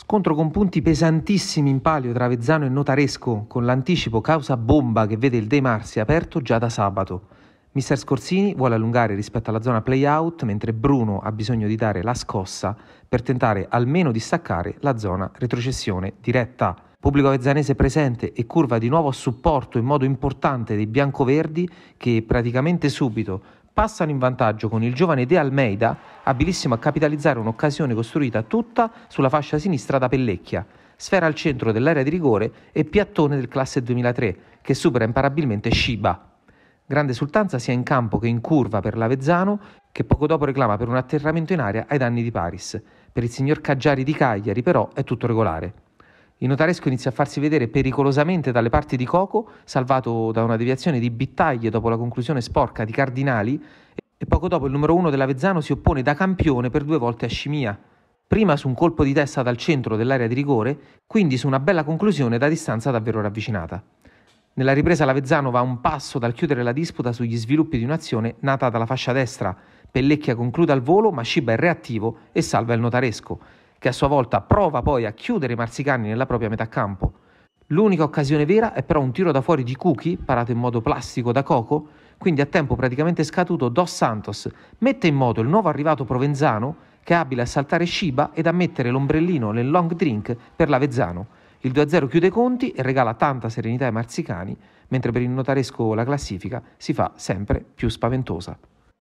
Scontro con punti pesantissimi in palio tra Vezzano e Notaresco, con l'anticipo causa bomba che vede il De Marsi aperto già da sabato. Mister Scorsini vuole allungare rispetto alla zona play-out, mentre Bruno ha bisogno di dare la scossa per tentare almeno di staccare la zona retrocessione diretta. Pubblico vezzanese presente e curva di nuovo a supporto in modo importante dei biancoverdi che praticamente subito passano in vantaggio con il giovane De Almeida, abilissimo a capitalizzare un'occasione costruita tutta sulla fascia sinistra da Pellecchia, sfera al centro dell'area di rigore e piattone del classe 2003, che supera imparabilmente Shiba. Grande esultanza sia in campo che in curva per l'Avezzano, che poco dopo reclama per un atterramento in aria ai danni di Paris. Per il signor Caggiari di Cagliari, però, è tutto regolare. Il notaresco inizia a farsi vedere pericolosamente dalle parti di Coco, salvato da una deviazione di Bittaglie dopo la conclusione sporca di Cardinali, e poco dopo il numero uno dell'Avezzano si oppone da campione per due volte a Scimia, prima su un colpo di testa dal centro dell'area di rigore, quindi su una bella conclusione da distanza davvero ravvicinata. Nella ripresa l'Avezzano va un passo dal chiudere la disputa sugli sviluppi di un'azione nata dalla fascia destra. Pellecchia conclude al volo, ma Sciba è reattivo e salva il notaresco che a sua volta prova poi a chiudere i marzicani nella propria metà campo. L'unica occasione vera è però un tiro da fuori di Cookie, parato in modo plastico da Coco, quindi a tempo praticamente scaduto Dos Santos mette in moto il nuovo arrivato provenzano che è abile a saltare Shiba ed a mettere l'ombrellino nel long drink per l'Avezzano. Il 2-0 chiude i conti e regala tanta serenità ai marzicani, mentre per il notaresco la classifica si fa sempre più spaventosa.